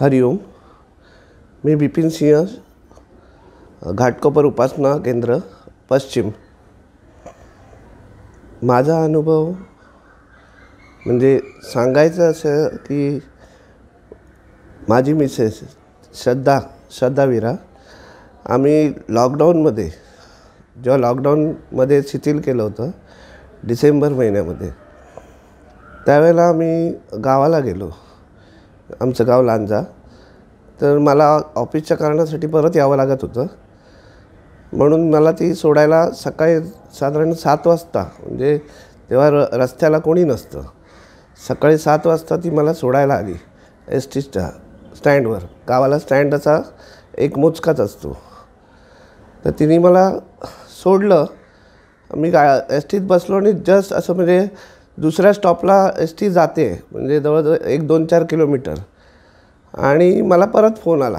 हरिओम मी बिपिन सिंह घाटकोपर उपासना केंद्र पश्चिम माझा अनुभव म्हणजे सांगायचं असं की माझी मिसेस श्रद्धा श्रद्धा विरा आम्ही लॉकडाऊनमध्ये जेव्हा लॉकडाऊनमध्ये शिथिल केलं होतं डिसेंबर महिन्यामध्ये त्यावेळेला आम्ही गावाला गेलो आमचं गाव लांजा तर मला ऑफिसच्या कारणासाठी परत यावं लागत होतं म्हणून मला ती सोडायला सकाळी साधारण सात वाजता म्हणजे तेव्हा र रस्त्याला कोणी नसतं सकाळी सात वाजता ती मला सोडायला आली एस टीच्या स्टँडवर गावाला स्टँडचा एक मोजकाच असतो तर तिने मला सोडलं मी गा एस टीत बसलो आणि जस्ट असं म्हणजे दुसऱ्या स्टॉपला एस टी जाते म्हणजे जवळजवळ एक दोन चार किलोमीटर आणि मला परत फोन आला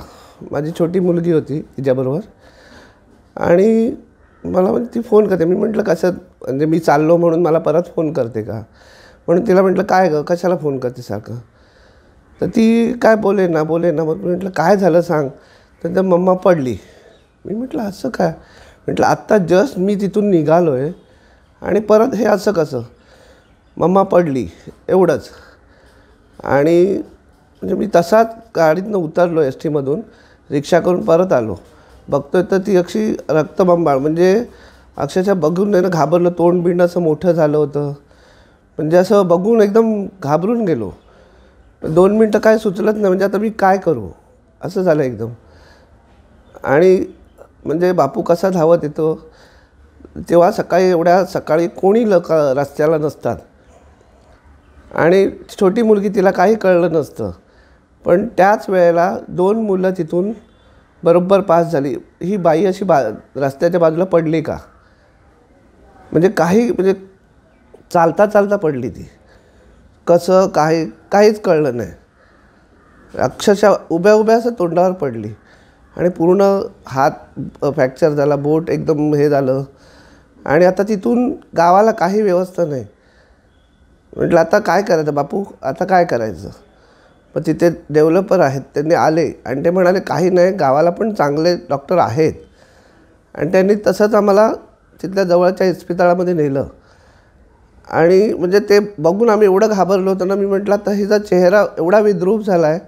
माझी छोटी मुलगी होती तिच्याबरोबर आणि मला म्हणजे ती फोन करते मी म्हटलं कसं म्हणजे मी चाललो म्हणून मला परत फोन करते का म्हणून तिला म्हटलं काय गं कशाला फोन करते सारखं तर ती काय बोले ना बोले ना मग म्हटलं काय झालं सांग तर त्या मम्मा पडली मी म्हटलं असं काय म्हटलं आत्ता जस्ट मी तिथून निघालो आहे आणि परत हे असं कसं मम्मा पडली एवढंच आणि म्हणजे मी तसाच गाडीतनं उतरलो एस टीमधून रिक्षा करून परत आलो बघतोय तर ती अक्षी रक्तबंबाळ म्हणजे अक्षरशः बघून नाही ना घाबरलं तोंड बिंड असं मोठं झालं होतं म्हणजे असं बघून एकदम घाबरून गेलो दोन मिनटं काय सुचलत नाही म्हणजे आता मी काय करू असं झालं एकदम आणि म्हणजे बापू कसा धावत येतो तेव्हा सकाळी एवढ्या सकाळी कोणी लोक रस्त्याला नसतात आणि छोटी मुलगी तिला काही कळलं नसतं पण त्याच वेळेला दोन मुलं तिथून बरोबर पास झाली ही बाई अशी बा रस्त्याच्या बाजूला पडली का म्हणजे काही म्हणजे चालता चालता पडली ती कसं काही काहीच कळलं नाही अक्षरशः उभ्या उभ्या असं तोंडावर पडली आणि पूर्ण हात फ्रॅक्चर झाला बोट एकदम हे झालं आणि आता तिथून गावाला काही व्यवस्था नाही म्हटलं आता काय करायचं बापू आता काय करायचं पण तिथे डेव्हलपर आहेत त्यांनी आले आणि ते म्हणाले काही नाही गावाला पण चांगले डॉक्टर आहेत आणि त्यांनी तसंच आम्हाला तिथल्या जवळच्या इस्पितळामध्ये नेलं आणि म्हणजे ते बघून आम्ही एवढं घाबरलो त्यांना मी म्हटलं तर हिचा चेहरा एवढा विद्रूप झाला आहे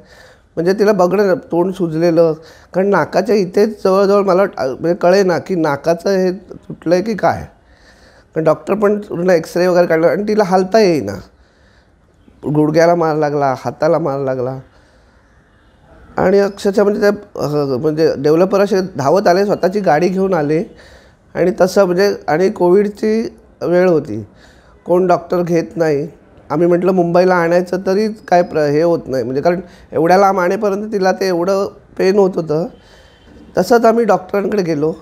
म्हणजे तिला बघणं तोंड सुजलेलं कारण नाकाच्या इथेच जवळजवळ मला म्हणजे कळे ना की नाकाचं हे तुटलं आहे की काय कारण डॉक्टर पण पूर्ण एक्सरे वगैरे काढलं आणि तिला हालता येईना गुडघ्याला मार लागला हाताला मार लागला आणि अक्षरशः म्हणजे त्या म्हणजे डेव्हलपर असे धावत आले स्वतःची गाडी घेऊन आले आणि तसं म्हणजे आणि कोविडची वेळ होती कोण डॉक्टर घेत नाही आम्ही म्हटलं मुंबईला आणायचं तरी काय प्र हे होत नाही म्हणजे कारण एवढ्या लांब आणेपर्यंत तिला ते एवढं पेन होत होतं तसंच आम्ही डॉक्टरांकडे गेलो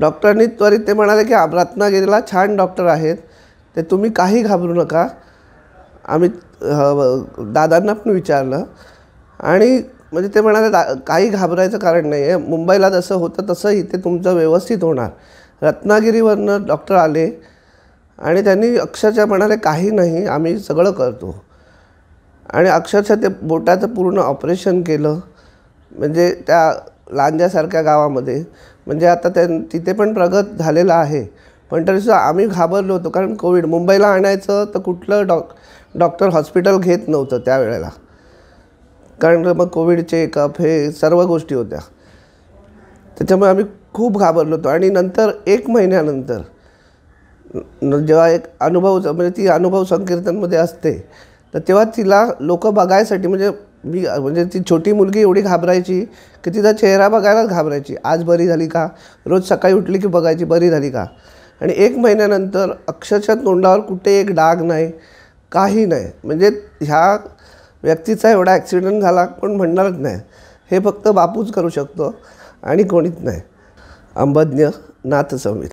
डॉक्टरांनी त्वरित ते म्हणाले की रत्नागिरीला छान डॉक्टर आहेत ते तुम्ही काही घाबरू नका आम्ही दादांना पण विचारलं आणि म्हणजे ते म्हणाले दा काही घाबरायचं कारण नाही आहे मुंबईला जसं होतं तसं इथे तुमचं व्यवस्थित होणार रत्नागिरीवरनं डॉक्टर आले आणि त्यांनी अक्षरशः म्हणाले काही नाही आम्ही सगळं करतो आणि अक्षरशः ते बोटाचं पूर्ण ऑपरेशन केलं म्हणजे त्या लांज्यासारख्या गावामध्ये म्हणजे आता त्या तिथे पण प्रगत झालेला आहे पण तरीसुद्धा आम्ही घाबरलो होतो कारण कोविड मुंबईला आणायचं तर कुठलं डॉक डॉक्टर हॉस्पिटल घेत नव्हतं त्यावेळेला कारण मग कोविड चेकअप हे सर्व गोष्टी होत्या त्याच्यामुळे आम्ही खूप घाबरलो होतो आणि नंतर एक महिन्यानंतर जेव्हा एक अनुभव म्हणजे ती अनुभव संकीर्तनमध्ये असते तर तेव्हा तिला लोक बघायसाठी म्हणजे मी म्हणजे ती छोटी मुलगी एवढी घाबरायची की तिचा चेहरा बघायलाच घाबरायची आज बरी झाली का रोज सकाळी उठली की बघायची बरी झाली का आणि एक महिन्यानंतर अक्षरशः तोंडावर कुठे एक डाग नाही काही नाही म्हणजे ह्या व्यक्तीचा एवढा ॲक्सिडेंट झाला कोण म्हणणारच नाही हे फक्त बापूच करू शकतो आणि कोणीच नाही अंबज्ञ नाथसमीर